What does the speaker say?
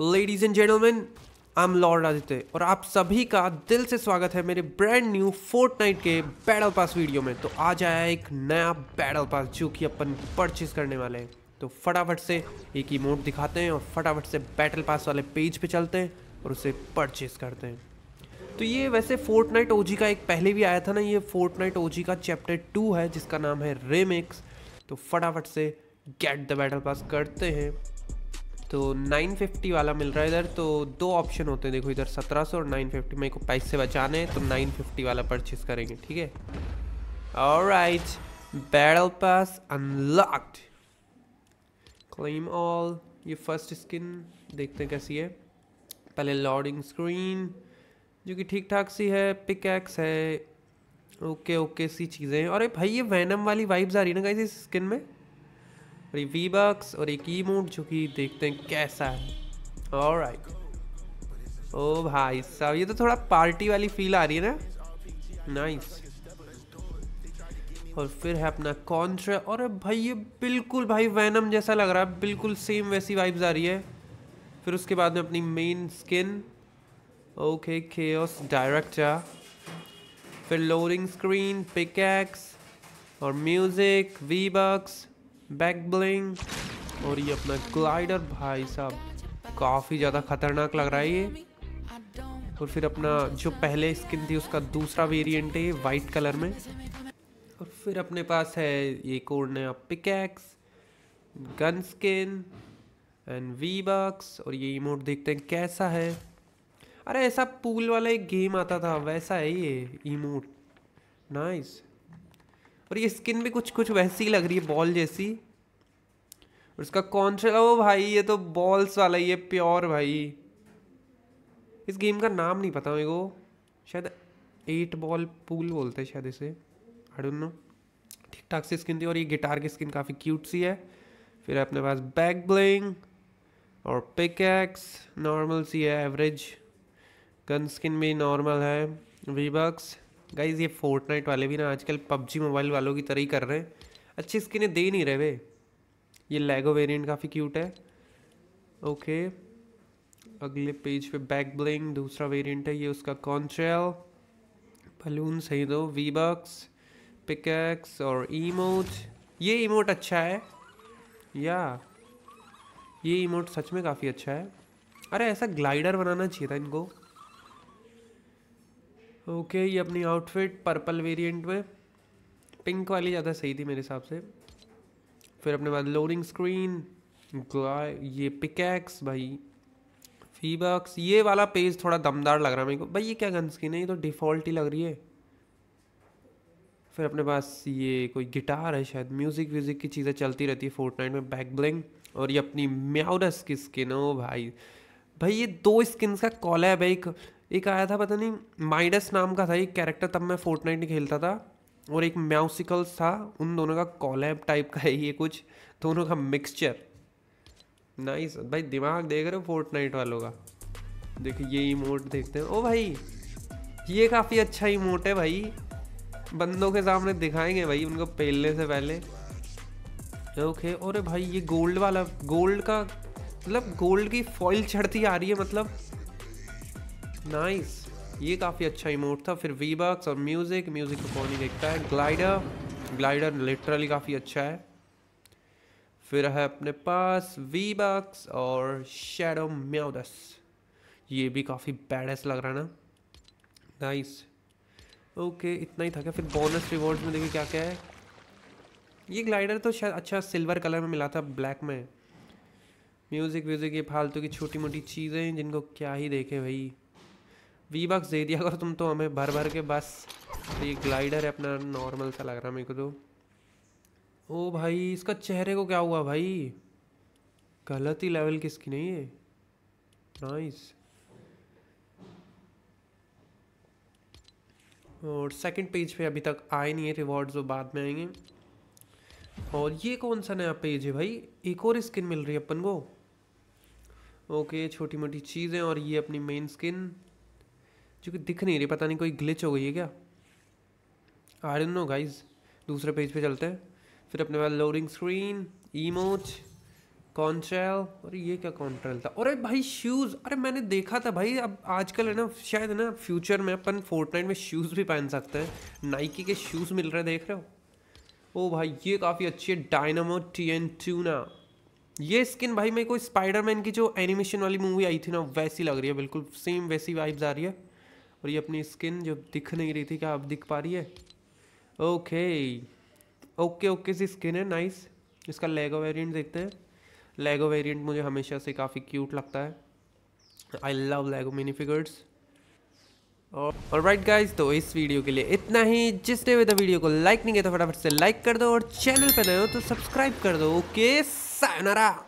ladies and gentleman I am Lord Aditya और आप सभी का दिल से स्वागत है मेरे ब्रांड न्यू फोर्थ नाइट के बैटल पास वीडियो में तो आज आया एक नया बैटल पास जो कि अपन परचेज करने वाले हैं तो फटाफट से एक ही मोड दिखाते हैं और फटाफट से बैटल पास वाले पेज पे चलते हैं और उसे परचेज करते हैं तो ये वैसे फोर्थ नाइट ओजी का एक पहले भी आया था ना ये फोर्थ नाइट ओजी का चैप्टर टू है जिसका नाम है रेमिक्स तो फटाफट से गेट द बैटल पास करते हैं तो 950 वाला मिल रहा है इधर तो दो ऑप्शन होते हैं देखो इधर 1700 और 950 मेरे को पैसे बचाने हैं तो 950 वाला परचेस करेंगे ठीक है और right battle pass unlocked claim all ये फर्स्ट स्किन देखते हैं कैसी है पहले लॉडिंग स्क्रीन जो कि ठीक ठाक सी है पिक है ओके ओके सी चीज़ें और भाई ये वैनम वाली वाइब्स आ रही है ना कैसी इस स्किन में और ये वी बक्स और एक ई मोड जो कि देखते हैं कैसा है और राइट ओ भाई साहब ये तो थोड़ा पार्टी वाली फील आ रही है ना नाइस और फिर है अपना कॉन्ट्रा और भाई ये बिल्कुल भाई वैनम जैसा लग रहा है बिल्कुल सेम वैसी वाइब्स आ रही है फिर उसके बाद में अपनी मेन स्किन ओके खेस डायरेक्टर फिर लोअरिंग स्क्रीन पिकैक्स और music V bucks back bling और ये अपना ग्लाइडर भाई साहब काफ़ी ज़्यादा खतरनाक लग रहा है ये और फिर अपना जो पहले स्किन थी उसका दूसरा वेरिएंट है वाइट कलर में और फिर अपने पास है ये कोड नया pickaxe gun skin and V bucks और ये इमोट देखते हैं कैसा है अरे ऐसा पूल वाला एक गेम आता था वैसा है ये इमोट नाइस और ये स्किन भी कुछ कुछ वैसी लग रही है बॉल जैसी और इसका कौन सा ओ भाई ये तो बॉल्स वाला ये प्योर भाई इस गेम का नाम नहीं पता मेरे को शायद एट बॉल पूल बोलते हैं शायद इसे आई डोंट नो ठीक ठाक सी स्किन थी और ये गिटार की स्किन काफ़ी क्यूट सी है फिर अपने पास बैक ब्लिंग और पिक एक्स नॉर्मल सी है एवरेज गन स्किन भी नॉर्मल है वीबक्स गाइज ये फोर्टनाइट वाले भी ना आजकल पबजी मोबाइल वालों की तरह ही कर रहे हैं अच्छी स्किनें दे नहीं रहे वे ये लेगो वेरिएंट काफ़ी क्यूट है ओके अगले पेज पे बैक ब्लिंग दूसरा वेरिएंट है ये उसका कॉन्ट्रेल बलून सही दो वी बक्स पिकैक्स और ईमोट ये इमोट अच्छा है या ये इमोट सच में काफ़ी अच्छा है अरे ऐसा ग्लाइडर बनाना चाहिए था इनको ओके ये अपनी आउटफिट पर्पल वेरिएंट में पिंक वाली ज़्यादा सही थी मेरे हिसाब से फिर अपने पास लोडिंग स्क्रीन ये पिकैक्स भाई फीबॉक्स ये वाला पेज थोड़ा दमदार लग रहा है मेरे को भाई ये क्या गन स्किन है ये तो डिफ़ॉल्ट ही लग रही है फिर अपने पास ये कोई गिटार है शायद म्यूज़िक व्यूज़िक की चीज़ें चलती रहती है फोर्ट नाइट में बैक ब्लिंग और ये अपनी म्याउरस की स्किन हो भाई भाई ये दो स्किन का कॉल है एक एक आया था पता नहीं माइडस नाम का था एक कैरेक्टर तब मैं फोर्थ नाइट खेलता था और एक म्यूसिकल्स था उन दोनों का कॉलैब टाइप का है ये कुछ दोनों का मिक्सचर नाइस भाई दिमाग देख रहे हो फोर्थ नाइट वालों का देखिए ये इमोट देखते हैं ओ भाई ये काफ़ी अच्छा इमोट है भाई बंदों के सामने दिखाएंगे भाई उनको पहलने से पहले ओके और भाई ये गोल्ड वाला गोल्ड का मतलब गोल्ड की फॉइल चढ़ती आ रही है मतलब नाइस ये काफ़ी अच्छा इमोट था फिर वी बक्स और म्यूज़िक म्यूज़िक को कौन ही देखता है ग्लाइडर ग्लाइडर लिटरली काफ़ी अच्छा है फिर है अपने पास वी बक्स और शेडो म्यूदस ये भी काफ़ी बैडस लग रहा है ना नाइस ओके इतना ही था क्या फिर बोनस रिवॉर्ड्स में देखिए क्या क्या है ये ग्लाइडर तो शायद अच्छा सिल्वर कलर में मिला था ब्लैक में म्यूज़िक व्यूज़िक ये फालतू की छोटी मोटी चीज़ें जिनको क्या ही देखे भाई वी बक्स दे दिया करो तुम तो हमें भर भर के बस तो ये ग्लाइडर है अपना नॉर्मल सा लग रहा है मेरे को तो ओ भाई इसका चेहरे को क्या हुआ भाई गलत ही लेवल किसकी नहीं है नाइस और सेकंड पेज पे अभी तक आए नहीं है रिवॉर्ड जो बाद में आएंगे और ये कौन सा नया पेज है भाई एक और स्किन मिल रही है अपन को ओके छोटी मोटी चीज़ें और ये अपनी मेन स्किन जो कि दिख नहीं रही पता नहीं कोई ग्लिच हो गई है क्या आर नो गाइज दूसरे पेज पे चलते हैं फिर अपने पास लोडिंग स्क्रीन ईमोच कॉन्ट्रेल और ये क्या कॉन्ट्रेल था अरे भाई शूज़ अरे मैंने देखा था भाई अब आजकल है ना शायद है ना फ्यूचर में अपन फोर्टनाइट में शूज़ भी पहन सकते हैं नाइकी के शूज़ मिल रहे हैं देख रहे हो ओ भाई ये काफ़ी अच्छी है डायनामो टी एन ट्यूना ये स्किन भाई मेरे को स्पाइडरमैन की जो एनिमेशन वाली मूवी आई थी ना वैसी लग रही है बिल्कुल सेम वैसी वाइब्स आ रही है और ये अपनी स्किन जो दिख नहीं रही थी क्या अब दिख पा रही है ओके ओके ओके सी स्किन है नाइस इसका लेगो वेरिएंट देखते हैं लेगो वेरिएंट मुझे हमेशा से काफ़ी क्यूट लगता है I love Lego mini figures और राइट गाइज तो इस वीडियो के लिए इतना ही जिसने भी तो वीडियो को लाइक नहीं किया तो फटाफट से लाइक कर दो और चैनल पर नए हो तो सब्सक्राइब कर दो ओके सायनारा